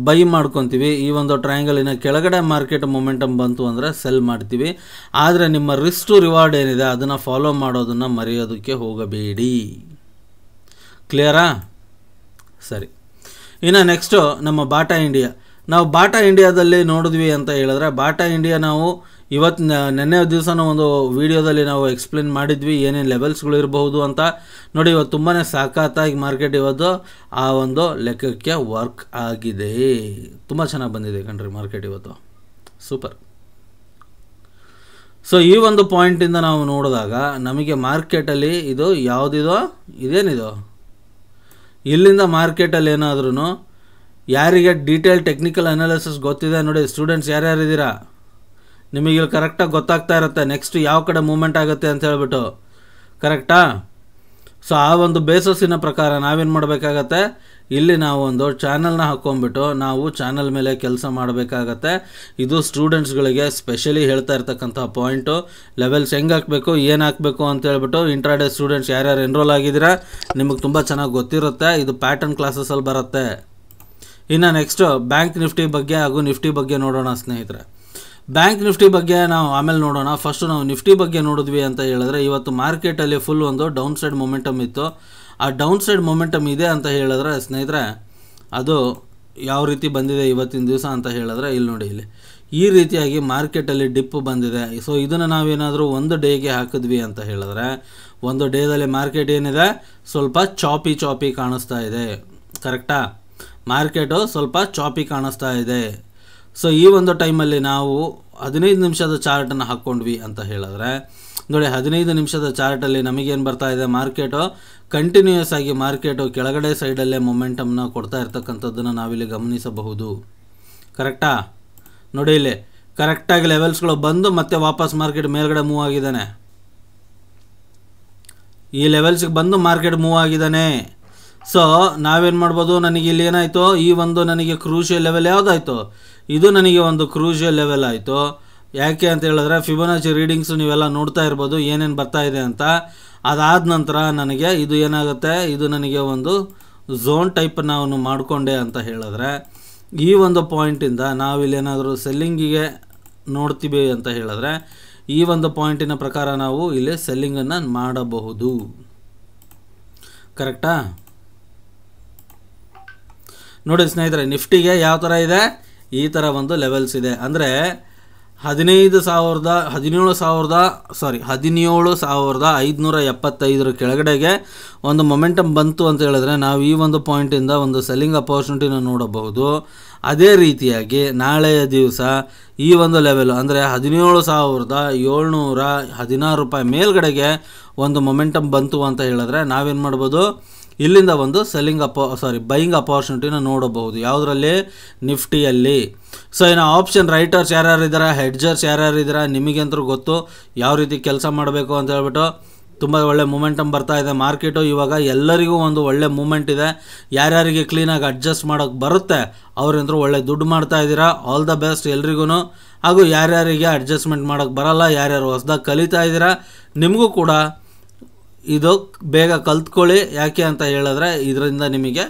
ಬೈ ಮಾಡ್ಕೊತೀವಿ ಈ ಒಂದು ಟ್ರಯಾಂಗಲಿನ ಕೆಳಗಡೆ ಮಾರ್ಕೆಟ್ ಮೊಮೆಂಟಮ್ ಬಂತು ಅಂದರೆ ಸೆಲ್ ಮಾಡ್ತೀವಿ ಆದರೆ ನಿಮ್ಮ ರಿಸ್ಟು ರಿವಾರ್ಡ್ ಏನಿದೆ ಅದನ್ನು ಫಾಲೋ ಮಾಡೋದನ್ನು ಮರೆಯೋದಕ್ಕೆ ಹೋಗಬೇಡಿ ಕ್ಲಿಯರಾ ಸರಿ ಇನ್ನು ನೆಕ್ಸ್ಟು ನಮ್ಮ ಬಾಟಾ ಇಂಡಿಯಾ ನಾವು ಬಾಟಾ ಇಂಡಿಯಾದಲ್ಲಿ ನೋಡಿದ್ವಿ ಅಂತ ಹೇಳಿದ್ರೆ ಬಾಟಾ ಇಂಡಿಯಾ ನಾವು ಇವತ್ತು ನೆನ್ನೆ ದಿವಸನೂ ಒಂದು ವಿಡಿಯೋದಲ್ಲಿ ನಾವು ಎಕ್ಸ್ಪ್ಲೇನ್ ಮಾಡಿದ್ವಿ ಏನೇನು ಲೆವೆಲ್ಸ್ಗಳು ಇರಬಹುದು ಅಂತ ನೋಡಿ ಇವತ್ತು ತುಂಬಾ ಸಾಕಾತಾಗಿ ಮಾರ್ಕೆಟ್ ಇವತ್ತು ಆ ಒಂದು ಲೆಕ್ಕಕ್ಕೆ ವರ್ಕ್ ಆಗಿದೆ ತುಂಬ ಚೆನ್ನಾಗಿ ಬಂದಿದೆ ಕಣ್ರಿ ಮಾರ್ಕೆಟ್ ಇವತ್ತು ಸೂಪರ್ ಸೊ ಈ ಒಂದು ಪಾಯಿಂಟಿಂದ ನಾವು ನೋಡಿದಾಗ ನಮಗೆ ಮಾರ್ಕೆಟಲ್ಲಿ ಇದು ಯಾವುದಿದೋ ಇದೇನಿದೋ ಇಲ್ಲಿಂದ ಮಾರ್ಕೆಟಲ್ಲಿ ಏನಾದ್ರೂ ಯಾರಿಗೆ ಡೀಟೇಲ್ ಟೆಕ್ನಿಕಲ್ ಅನಾಲಿಸಿಸ್ ಗೊತ್ತಿದೆ ನೋಡಿ ಸ್ಟೂಡೆಂಟ್ಸ್ ಯಾರ್ಯಾರಿದ್ದೀರಾ ನಿಮಗೆ ಇಲ್ಲಿ ಕರೆಕ್ಟಾಗಿ ಗೊತ್ತಾಗ್ತಾ ಇರುತ್ತೆ ನೆಕ್ಸ್ಟ್ ಯಾವ ಕಡೆ ಮೂಮೆಂಟ್ ಆಗುತ್ತೆ ಅಂತ ಹೇಳ್ಬಿಟ್ಟು ಕರೆಕ್ಟಾ ಸೊ ಆ ಒಂದು ಬೇಸಸ್ಸಿನ ಪ್ರಕಾರ ನಾವೇನು ಮಾಡಬೇಕಾಗತ್ತೆ ಇಲ್ಲಿ ನಾವು ಒಂದು ಚಾನಲ್ನ ಹಾಕ್ಕೊಂಡ್ಬಿಟ್ಟು ನಾವು ಚಾನಲ್ ಮೇಲೆ ಕೆಲಸ ಮಾಡಬೇಕಾಗತ್ತೆ ಇದು ಸ್ಟೂಡೆಂಟ್ಸ್ಗಳಿಗೆ ಸ್ಪೆಷಲಿ ಹೇಳ್ತಾ ಇರ್ತಕ್ಕಂಥ ಪಾಯಿಂಟು ಲೆವೆಲ್ಸ್ ಹೆಂಗೆ ಹಾಕಬೇಕು ಏನು ಹಾಕಬೇಕು ಅಂತ ಹೇಳ್ಬಿಟ್ಟು ಇಂಟ್ರಾಡೇ ಸ್ಟೂಡೆಂಟ್ಸ್ ಯಾರ್ಯಾರು ಎನ್ರೋಲ್ ಆಗಿದ್ದೀರಾ ನಿಮಗೆ ತುಂಬ ಚೆನ್ನಾಗಿ ಗೊತ್ತಿರುತ್ತೆ ಇದು ಪ್ಯಾಟರ್ನ್ ಕ್ಲಾಸಸಲ್ಲಿ ಬರುತ್ತೆ ಇನ್ನು ನೆಕ್ಸ್ಟು ಬ್ಯಾಂಕ್ ನಿಫ್ಟಿ ಬಗ್ಗೆ ಹಾಗೂ ನಿಫ್ಟಿ ಬಗ್ಗೆ ನೋಡೋಣ ಸ್ನೇಹಿತರೆ ಬ್ಯಾಂಕ್ ನಿಫ್ಟಿ ಬಗ್ಗೆ ನಾವು ಆಮೇಲೆ ನೋಡೋಣ ಫಸ್ಟು ನಾವು ನಿಫ್ಟಿ ಬಗ್ಗೆ ನೋಡಿದ್ವಿ ಅಂತ ಹೇಳಿದ್ರೆ ಇವತ್ತು ಮಾರ್ಕೆಟಲ್ಲಿ ಫುಲ್ ಒಂದು ಡೌನ್ ಸೈಡ್ ಮೊಮೆಂಟಮ್ ಇತ್ತು ಆ ಡೌನ್ ಸೈಡ್ ಮೊಮೆಂಟಮ್ ಇದೆ ಅಂತ ಹೇಳಿದ್ರೆ ಸ್ನೇಹಿತರೆ ಅದು ಯಾವ ರೀತಿ ಬಂದಿದೆ ಇವತ್ತಿನ ದಿವಸ ಅಂತ ಹೇಳಿದ್ರೆ ಇಲ್ಲಿ ನೋಡಿ ಇಲ್ಲಿ ಈ ರೀತಿಯಾಗಿ ಮಾರ್ಕೆಟಲ್ಲಿ ಡಿಪ್ ಬಂದಿದೆ ಸೊ ಇದನ್ನು ನಾವೇನಾದರೂ ಒಂದು ಡೇಗೆ ಹಾಕಿದ್ವಿ ಅಂತ ಹೇಳಿದ್ರೆ ಒಂದು ಡೇದಲ್ಲಿ ಮಾರ್ಕೆಟ್ ಏನಿದೆ ಸ್ವಲ್ಪ ಚಾಪಿ ಚಾಪಿ ಕಾಣಿಸ್ತಾ ಇದೆ ಕರೆಕ್ಟಾ ಮಾರ್ಕೆಟು ಸ್ವಲ್ಪ ಚಾಪಿ ಕಾಣಿಸ್ತಾ ಇದೆ ಸೊ ಈ ಒಂದು ಟೈಮಲ್ಲಿ ನಾವು ಹದಿನೈದು ನಿಮಿಷದ ಚಾರ್ಟನ್ನು ಹಾಕ್ಕೊಂಡ್ವಿ ಅಂತ ಹೇಳಿದ್ರೆ ನೋಡಿ ಹದಿನೈದು ನಿಮಿಷದ ಚಾರ್ಟಲ್ಲಿ ನಮಗೇನು ಬರ್ತಾ ಇದೆ ಮಾರ್ಕೆಟು ಕಂಟಿನ್ಯೂಯಸ್ ಆಗಿ ಮಾರ್ಕೆಟು ಕೆಳಗಡೆ ಸೈಡಲ್ಲೇ ಮೊಮೆಂಟಮ್ನ ಕೊಡ್ತಾ ಇರ್ತಕ್ಕಂಥದ್ದನ್ನು ನಾವಿಲ್ಲಿ ಗಮನಿಸಬಹುದು ಕರೆಕ್ಟಾ ನೋಡಿ ಇಲ್ಲಿ ಕರೆಕ್ಟಾಗಿ ಲೆವೆಲ್ಸ್ಗಳು ಬಂದು ಮತ್ತೆ ವಾಪಸ್ ಮಾರ್ಕೆಟ್ ಮೇಲ್ಗಡೆ ಮೂವ್ ಆಗಿದ್ದಾನೆ ಈ ಲೆವೆಲ್ಸ್ಗೆ ಬಂದು ಮಾರ್ಕೆಟ್ ಮೂವ್ ಆಗಿದ್ದಾನೆ ಸೊ ನಾವೇನು ಮಾಡ್ಬೋದು ನನಗೆ ಇಲ್ಲಿ ಏನಾಯಿತು ಈ ಒಂದು ನನಗೆ ಕ್ರೂಷಿಯಲ್ ಲೆವೆಲ್ ಯಾವುದಾಯಿತು ಇದು ನನಗೆ ಒಂದು ಕ್ರೂಷಿಯಲ್ ಲೆವೆಲ್ ಆಯಿತು ಯಾಕೆ ಅಂತ ಹೇಳಿದ್ರೆ ಫಿಬೊನಾಚಿ ರೀಡಿಂಗ್ಸು ನೀವೆಲ್ಲ ನೋಡ್ತಾ ಇರ್ಬೋದು ಏನೇನು ಬರ್ತಾ ಇದೆ ಅಂತ ಅದಾದ ನಂತರ ನನಗೆ ಇದು ಏನಾಗುತ್ತೆ ಇದು ನನಗೆ ಒಂದು ಝೋನ್ ಟೈಪ್ ನಾನು ಮಾಡಿಕೊಂಡೆ ಅಂತ ಹೇಳಿದ್ರೆ ಈ ಒಂದು ಪಾಯಿಂಟಿಂದ ಏನಾದರೂ ಸೆಲ್ಲಿಂಗಿಗೆ ನೋಡ್ತೀವಿ ಅಂತ ಹೇಳಿದ್ರೆ ಈ ಒಂದು ಪಾಯಿಂಟಿನ ಪ್ರಕಾರ ನಾವು ಇಲ್ಲಿ ಸೆಲ್ಲಿಂಗನ್ನು ಮಾಡಬಹುದು ಕರೆಕ್ಟಾ ನೋಡಿ ಸ್ನೇಹಿತರೆ ನಿಫ್ಟಿಗೆ ಯಾವ ಥರ ಇದೆ ಈ ಥರ ಒಂದು ಲೆವೆಲ್ಸ್ ಇದೆ ಅಂದರೆ ಹದಿನೈದು ಸಾವಿರದ ಹದಿನೇಳು ಸಾವಿರದ ಸಾರಿ ಹದಿನೇಳು ಸಾವಿರದ ಐದುನೂರ ಎಪ್ಪತ್ತೈದರ ಕೆಳಗಡೆಗೆ ಒಂದು ಮೊಮೆಂಟಮ್ ಬಂತು ಅಂತ ಹೇಳಿದ್ರೆ ನಾವು ಈ ಒಂದು ಪಾಯಿಂಟಿಂದ ಒಂದು ಸೆಲ್ಲಿಂಗ್ ಅಪಾರ್ಚುನಿಟಿನ ನೋಡಬಹುದು ಅದೇ ರೀತಿಯಾಗಿ ನಾಳೆಯ ದಿವಸ ಈ ಒಂದು ಲೆವೆಲ್ ಅಂದರೆ ಹದಿನೇಳು ಸಾವಿರದ ಏಳ್ನೂರ ಹದಿನಾರು ರೂಪಾಯಿ ಮೇಲ್ಗಡೆಗೆ ಒಂದು ಮೊಮೆಂಟಮ್ ಬಂತು ಅಂತ ಹೇಳಿದ್ರೆ ನಾವೇನು ಮಾಡ್ಬೋದು ಇಲ್ಲಿಂದ ಒಂದು ಸೆಲ್ಲಿಂಗ್ ಅಪ ಸಾರಿ ಬೈಯಿಂಗ್ ಅಪಾರ್ಚುನಿಟಿನ ನೋಡಬಹುದು ಯಾವುದರಲ್ಲಿ ನಿಫ್ಟಿಯಲ್ಲಿ ಸೊ ಇನ್ನು ಆಪ್ಷನ್ ರೈಟರ್ಸ್ ಯಾರ್ಯಾರಿದ್ದಾರೆ ಹೆಡ್ಜರ್ಸ್ ಯಾರ್ಯಾರಿದ್ದೀರಾ ನಿಮಗಂತರೂ ಗೊತ್ತು ಯಾವ ರೀತಿ ಕೆಲಸ ಮಾಡಬೇಕು ಅಂತ ಹೇಳ್ಬಿಟ್ಟು ತುಂಬ ಒಳ್ಳೆ ಮೂಮೆಂಟಮ್ ಬರ್ತಾ ಇದೆ ಮಾರ್ಕೆಟು ಇವಾಗ ಎಲ್ಲರಿಗೂ ಒಂದು ಒಳ್ಳೆ ಮೂಮೆಂಟ್ ಇದೆ ಯಾರ್ಯಾರಿಗೆ ಕ್ಲೀನಾಗಿ ಅಡ್ಜಸ್ಟ್ ಮಾಡೋಕ್ಕೆ ಬರುತ್ತೆ ಅವರಂತರೂ ಒಳ್ಳೆ ದುಡ್ಡು ಮಾಡ್ತಾ ಇದ್ದೀರಾ ಆಲ್ ದ ಬೆಸ್ಟ್ ಎಲ್ರಿಗೂ ಹಾಗೂ ಯಾರ್ಯಾರಿಗೆ ಅಡ್ಜಸ್ಟ್ಮೆಂಟ್ ಮಾಡೋಕ್ಕೆ ಬರಲ್ಲ ಯಾರ್ಯಾರು ಹೊಸ್ದಾಗಿ ಕಲಿತಾ ಇದ್ದೀರಾ ನಿಮಗೂ ಕೂಡ ಇದು ಬೇಗ ಕಲ್ತ್ಕೊಳ್ಳಿ ಯಾಕೆ ಅಂತ ಹೇಳಿದ್ರೆ ಇದರಿಂದ ನಿಮಗೆ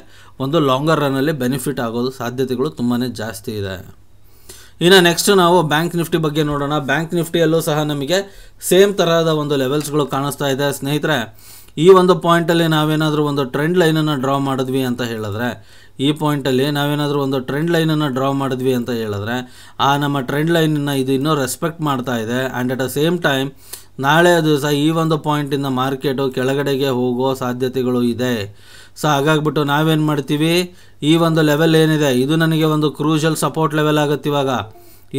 ಒಂದು ಲಾಂಗರ್ ರನ್ನಲ್ಲಿ ಬೆನಿಫಿಟ್ ಆಗೋದು ಸಾಧ್ಯತೆಗಳು ತುಂಬಾ ಜಾಸ್ತಿ ಇದೆ ಇನ್ನು ನೆಕ್ಸ್ಟ್ ನಾವು ಬ್ಯಾಂಕ್ ನಿಫ್ಟಿ ಬಗ್ಗೆ ನೋಡೋಣ ಬ್ಯಾಂಕ್ ನಿಫ್ಟಿಯಲ್ಲೂ ಸಹ ನಮಗೆ ಸೇಮ್ ತರಹದ ಒಂದು ಲೆವೆಲ್ಸ್ಗಳು ಕಾಣಿಸ್ತಾ ಇದೆ ಸ್ನೇಹಿತರೆ ಈ ಒಂದು ಪಾಯಿಂಟಲ್ಲಿ ನಾವೇನಾದರೂ ಒಂದು ಟ್ರೆಂಡ್ ಲೈನನ್ನು ಡ್ರಾ ಮಾಡಿದ್ವಿ ಅಂತ ಹೇಳಿದ್ರೆ ಈ ಪಾಯಿಂಟಲ್ಲಿ ನಾವೇನಾದರೂ ಒಂದು ಟ್ರೆಂಡ್ ಲೈನನ್ನು ಡ್ರಾ ಮಾಡಿದ್ವಿ ಅಂತ ಹೇಳಿದ್ರೆ ಆ ನಮ್ಮ ಟ್ರೆಂಡ್ ಲೈನನ್ನು ಇದು ಇನ್ನೂ ರೆಸ್ಪೆಕ್ಟ್ ಮಾಡ್ತಾ ಇದೆ and at a same time ನಾಳೆ ದಿವಸ ಈ ಒಂದು ಪಾಯಿಂಟಿಂದ ಮಾರ್ಕೆಟು ಕೆಳಗಡೆಗೆ ಹೋಗೋ ಸಾಧ್ಯತೆಗಳು ಇದೆ ಸೊ ಹಾಗಾಗ್ಬಿಟ್ಟು ನಾವೇನು ಮಾಡ್ತೀವಿ ಈ ಒಂದು ಲೆವೆಲ್ ಏನಿದೆ ಇದು ನನಗೆ ಒಂದು ಕ್ರೂಷಲ್ ಸಪೋರ್ಟ್ ಲೆವೆಲ್ ಆಗುತ್ತೆ ಇವಾಗ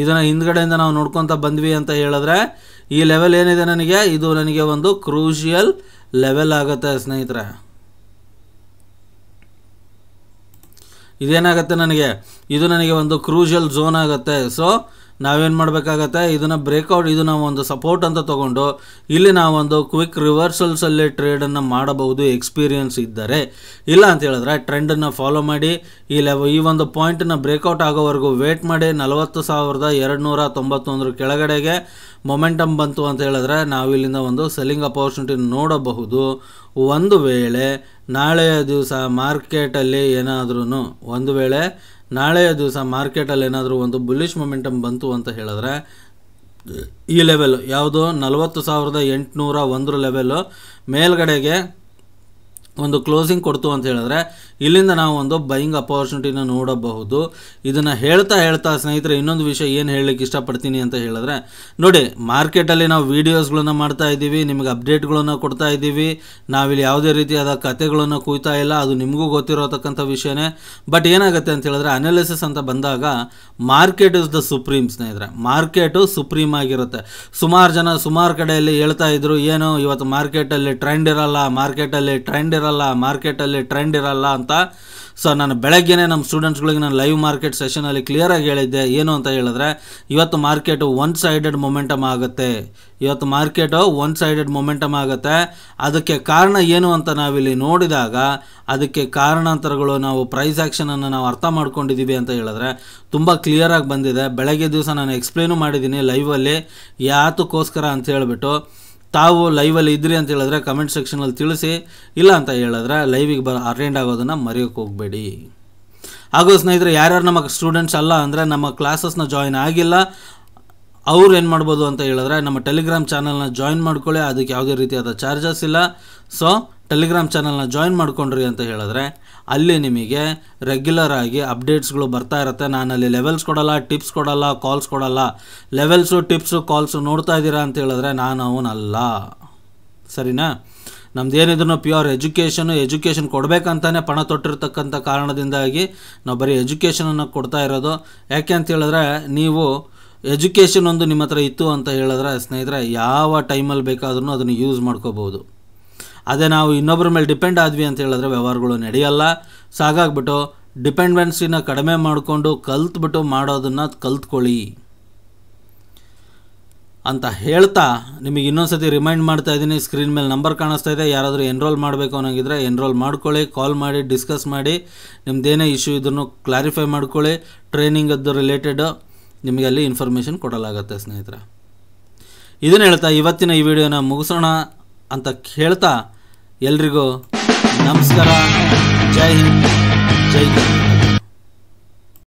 ಇದನ್ನು ಹಿಂದ್ಗಡೆಯಿಂದ ನಾವು ನೋಡ್ಕೊತಾ ಬಂದ್ವಿ ಅಂತ ಹೇಳಿದ್ರೆ ಈ ಲೆವೆಲ್ ಏನಿದೆ ನನಗೆ ಇದು ನನಗೆ ಒಂದು ಕ್ರೂಷಿಯಲ್ ಲೆವೆಲ್ ಆಗುತ್ತೆ ಸ್ನೇಹಿತರೆ ಇದೇನಾಗುತ್ತೆ ನನಗೆ ಇದು ನನಗೆ ಒಂದು ಕ್ರೂಷಿಯಲ್ ಝೋನ್ ಆಗುತ್ತೆ ಸೊ ನಾವೇನು ಮಾಡಬೇಕಾಗತ್ತೆ ಇದನ್ನು ಬ್ರೇಕೌಟ್ ಇದು ಒಂದು ಸಪೋರ್ಟ್ ಅಂತ ತೊಗೊಂಡು ಇಲ್ಲಿ ನಾವೊಂದು ಕ್ವಿಕ್ ರಿವರ್ಸಲ್ಸಲ್ಲಿ ಟ್ರೇಡನ್ನು ಮಾಡಬಹುದು ಎಕ್ಸ್ಪೀರಿಯನ್ಸ್ ಇದ್ದರೆ ಇಲ್ಲ ಅಂತ ಹೇಳಿದ್ರೆ ಟ್ರೆಂಡನ್ನು ಫಾಲೋ ಮಾಡಿ ಈ ಲೆವ ಈ ಒಂದು ಪಾಯಿಂಟನ್ನು ಬ್ರೇಕೌಟ್ ಆಗೋವರೆಗೂ ವೇಟ್ ಮಾಡಿ ನಲವತ್ತು ಸಾವಿರದ ನೂರ ತೊಂಬತ್ತೊಂದರ ಕೆಳಗಡೆಗೆ ಮೊಮೆಂಟಮ್ ಬಂತು ಅಂತ ಹೇಳಿದ್ರೆ ಇಲ್ಲಿಂದ ಒಂದು ಸೆಲ್ಲಿಂಗ್ ಅಪಾರ್ಚುನಿಟಿ ನೋಡಬಹುದು ಒಂದು ವೇಳೆ ನಾಳೆಯ ದಿವಸ ಮಾರ್ಕೆಟಲ್ಲಿ ಏನಾದ್ರೂ ಒಂದು ವೇಳೆ ನಾಳೆಯ ದಿವಸ ಮಾರ್ಕೆಟಲ್ಲಿ ಏನಾದರೂ ಒಂದು ಬುಲ್ಲಿಶ್ ಮೊಮೆಂಟಮ್ ಬಂತು ಅಂತ ಹೇಳಿದ್ರೆ ಈ ಲೆವೆಲ್ ಯಾವುದು ನಲವತ್ತು ಸಾವಿರದ ಎಂಟುನೂರ ಒಂದರ ಲೆವೆಲ್ಲು ಮೇಲ್ಗಡೆಗೆ ಒಂದು ಕ್ಲೋಸಿಂಗ್ ಕೊಡ್ತು ಅಂತ ಹೇಳಿದ್ರೆ ಇಲ್ಲಿಂದ ನಾವು ಒಂದು ಬೈಯಿಂಗ್ ಅಪಾರ್ಚುನಿಟಿನ ನೋಡಬಹುದು ಇದನ್ನು ಹೇಳ್ತಾ ಹೇಳ್ತಾ ಸ್ನೇಹಿತರೆ ಇನ್ನೊಂದು ವಿಷಯ ಏನು ಹೇಳಲಿಕ್ಕೆ ಇಷ್ಟಪಡ್ತೀನಿ ಅಂತ ಹೇಳಿದ್ರೆ ನೋಡಿ ಮಾರ್ಕೆಟಲ್ಲಿ ನಾವು ವೀಡಿಯೋಸ್ಗಳನ್ನ ಮಾಡ್ತಾ ಇದ್ದೀವಿ ನಿಮಗೆ ಅಪ್ಡೇಟ್ಗಳನ್ನು ಕೊಡ್ತಾ ಇದ್ದೀವಿ ನಾವಿಲ್ಲಿ ಯಾವುದೇ ರೀತಿಯಾದ ಕತೆಗಳನ್ನು ಕುಯ್ತಾ ಇಲ್ಲ ಅದು ನಿಮಗೂ ಗೊತ್ತಿರೋತಕ್ಕಂಥ ವಿಷಯನೇ ಬಟ್ ಏನಾಗುತ್ತೆ ಅಂತ ಹೇಳಿದ್ರೆ ಅನಾಲಿಸಿಸ್ ಅಂತ ಬಂದಾಗ ಮಾರ್ಕೆಟ್ ಇಸ್ ದ ಸುಪ್ರೀಮ್ ಸ್ನೇಹಿತರೆ ಮಾರ್ಕೆಟು ಸುಪ್ರೀಮ್ ಆಗಿರುತ್ತೆ ಸುಮಾರು ಜನ ಸುಮಾರು ಕಡೆಯಲ್ಲಿ ಹೇಳ್ತಾ ಇದ್ರು ಏನು ಇವತ್ತು ಮಾರ್ಕೆಟಲ್ಲಿ ಟ್ರೆಂಡ್ ಇರಲ್ಲ ಮಾರ್ಕೆಟಲ್ಲಿ ಟ್ರೆಂಡ್ ಇರಲ್ಲ ಇರಲ್ಲ ಮಾರ್ಕೆಟಲ್ಲಿ ಟ್ರೆಂಡ್ ಇರಲ್ಲ ಅಂತ ಸೊ ನಾನು ಬೆಳಗ್ಗೆನೇ ನಮ್ಮ ಸ್ಟೂಡೆಂಟ್ಸ್ಗಳಿಗೆ ನಾನು ಲೈವ್ ಮಾರ್ಕೆಟ್ ಸೆಷನಲ್ಲಿ ಕ್ಲಿಯರಾಗಿ ಹೇಳಿದ್ದೆ ಏನು ಅಂತ ಹೇಳಿದ್ರೆ ಇವತ್ತು ಮಾರ್ಕೆಟು ಒನ್ ಸೈಡೆಡ್ ಮೊಮೆಂಟಮ್ ಆಗುತ್ತೆ ಇವತ್ತು ಮಾರ್ಕೆಟು ಒನ್ ಸೈಡೆಡ್ ಮೊಮೆಂಟಮ್ ಆಗುತ್ತೆ ಅದಕ್ಕೆ ಕಾರಣ ಏನು ಅಂತ ನಾವಿಲ್ಲಿ ನೋಡಿದಾಗ ಅದಕ್ಕೆ ಕಾರಣಾಂತರಗಳು ನಾವು ಪ್ರೈಸ್ ಆ್ಯಕ್ಷನನ್ನು ನಾವು ಅರ್ಥ ಮಾಡ್ಕೊಂಡಿದ್ದೀವಿ ಅಂತ ಹೇಳಿದ್ರೆ ತುಂಬ ಕ್ಲಿಯರಾಗಿ ಬಂದಿದೆ ಬೆಳಗ್ಗೆ ದಿವಸ ನಾನು ಎಕ್ಸ್ಪ್ಲೇನು ಮಾಡಿದ್ದೀನಿ ಲೈವಲ್ಲಿ ಯಾತಕ್ಕೋಸ್ಕರ ಅಂತ ಹೇಳಿಬಿಟ್ಟು ತಾವು ಲೈವಲ್ಲಿ ಇದ್ರಿ ಅಂತ ಹೇಳಿದ್ರೆ ಕಮೆಂಟ್ ಸೆಕ್ಷನಲ್ಲಿ ತಿಳಿಸಿ ಇಲ್ಲ ಅಂತ ಹೇಳಿದ್ರೆ ಲೈವಿಗೆ ಬ ಅಟೆಂಡ್ ಆಗೋದನ್ನು ಮರೆಯೋಕ್ಕೆ ಹೋಗಬೇಡಿ ಹಾಗೂ ಸ್ನೇಹಿತರೆ ಯಾರ್ಯಾರು ನಮಗೆ ಸ್ಟೂಡೆಂಟ್ಸ್ ಅಲ್ಲ ಅಂದರೆ ನಮ್ಮ ಕ್ಲಾಸಸ್ನ ಜಾಯಿನ್ ಆಗಿಲ್ಲ ಅವ್ರು ಏನು ಮಾಡ್ಬೋದು ಅಂತ ಹೇಳಿದ್ರೆ ನಮ್ಮ ಟೆಲಿಗ್ರಾಮ್ ಚಾನಲ್ನ ಜಾಯಿನ್ ಮಾಡ್ಕೊಳ್ಳಿ ಅದಕ್ಕೆ ಯಾವುದೇ ರೀತಿಯಾದ ಚಾರ್ಜಸ್ ಇಲ್ಲ ಸೊ ಟೆಲಿಗ್ರಾಮ್ ಚಾನಲ್ನ ಜಾಯಿನ್ ಮಾಡ್ಕೊಂಡ್ರಿ ಅಂತ ಹೇಳಿದ್ರೆ ಅಲ್ಲಿ ನಿಮಗೆ ರೆಗ್ಯುಲರ್ ಆಗಿ ಅಪ್ಡೇಟ್ಸ್ಗಳು ಬರ್ತಾ ಇರುತ್ತೆ ನಾನಲ್ಲಿ ಲೆವೆಲ್ಸ್ ಕೊಡಲ್ಲ ಟಿಪ್ಸ್ ಕೊಡಲ್ಲ ಕಾಲ್ಸ್ ಕೊಡಲ್ಲ ಲೆವೆಲ್ಸು ಟಿಪ್ಸು ಕಾಲ್ಸು ನೋಡ್ತಾ ಇದ್ದೀರಾ ಅಂತ ಹೇಳಿದ್ರೆ ನಾನು ಅವನಲ್ಲ ಸರಿನಾ ನಮ್ದು ಏನಿದ್ರು ಪ್ಯೂರ್ ಎಜುಕೇಷನು ಎಜುಕೇಷನ್ ಕೊಡಬೇಕಂತಾನೆ ಪಣ ತೊಟ್ಟಿರ್ತಕ್ಕಂಥ ಕಾರಣದಿಂದಾಗಿ ನಾವು ಬರೀ ಎಜುಕೇಷನನ್ನು ಕೊಡ್ತಾ ಇರೋದು ಯಾಕೆ ಅಂತ ಹೇಳಿದ್ರೆ ನೀವು ಎಜುಕೇಷನ್ ಒಂದು ನಿಮ್ಮ ಹತ್ರ ಇತ್ತು ಅಂತ ಹೇಳಿದ್ರೆ ಸ್ನೇಹಿತರೆ ಯಾವ ಟೈಮಲ್ಲಿ ಬೇಕಾದ್ರೂ ಅದನ್ನು ಯೂಸ್ ಮಾಡ್ಕೋಬೋದು ಅದೇ ನಾವು ಇನ್ನೊಬ್ಬರ ಮೇಲೆ ಡಿಪೆಂಡ್ ಆದ್ವಿ ಅಂತ ಹೇಳಿದ್ರೆ ವ್ಯವಹಾರಗಳು ನಡೆಯಲ್ಲ ಸಾಗಾಗ್ಬಿಟ್ಟು ಡಿಪೆಂಡೆನ್ಸಿನ ಕಡಿಮೆ ಮಾಡಿಕೊಂಡು ಕಲ್ತ್ಬಿಟ್ಟು ಮಾಡೋದನ್ನು ಕಲ್ತ್ಕೊಳ್ಳಿ ಅಂತ ಹೇಳ್ತಾ ನಿಮಗೆ ಇನ್ನೊಂದು ಸತಿ ರಿಮೈಂಡ್ ಮಾಡ್ತಾ ಇದ್ದೀನಿ ಸ್ಕ್ರೀನ್ ಮೇಲೆ ನಂಬರ್ ಕಾಣಿಸ್ತಾ ಇದೆ ಯಾರಾದರೂ ಎನ್ರೋಲ್ ಮಾಡಬೇಕು ಅನ್ನೋಂಗಿದ್ರೆ ಎನ್ರೋಲ್ ಮಾಡ್ಕೊಳ್ಳಿ ಕಾಲ್ ಮಾಡಿ ಡಿಸ್ಕಸ್ ಮಾಡಿ ನಿಮ್ಮದೇನೇ ಇಶ್ಯೂ ಇದನ್ನು ಕ್ಲಾರಿಫೈ ಮಾಡ್ಕೊಳ್ಳಿ ಟ್ರೈನಿಂಗದ್ದು ರಿಲೇಟೆಡು ನಿಮಗೆ ಅಲ್ಲಿ ಇನ್ಫಾರ್ಮೇಷನ್ ಕೊಡಲಾಗತ್ತೆ ಸ್ನೇಹಿತರೆ ಇದನ್ನು ಹೇಳ್ತಾ ಇವತ್ತಿನ ಈ ವಿಡಿಯೋನ ಮುಗಿಸೋಣ ಅಂತ ಹೇಳ್ತಾ ಎಲ್ರಿಗೂ ನಮಸ್ಕಾರ ಜೈ ಹಿಂದ್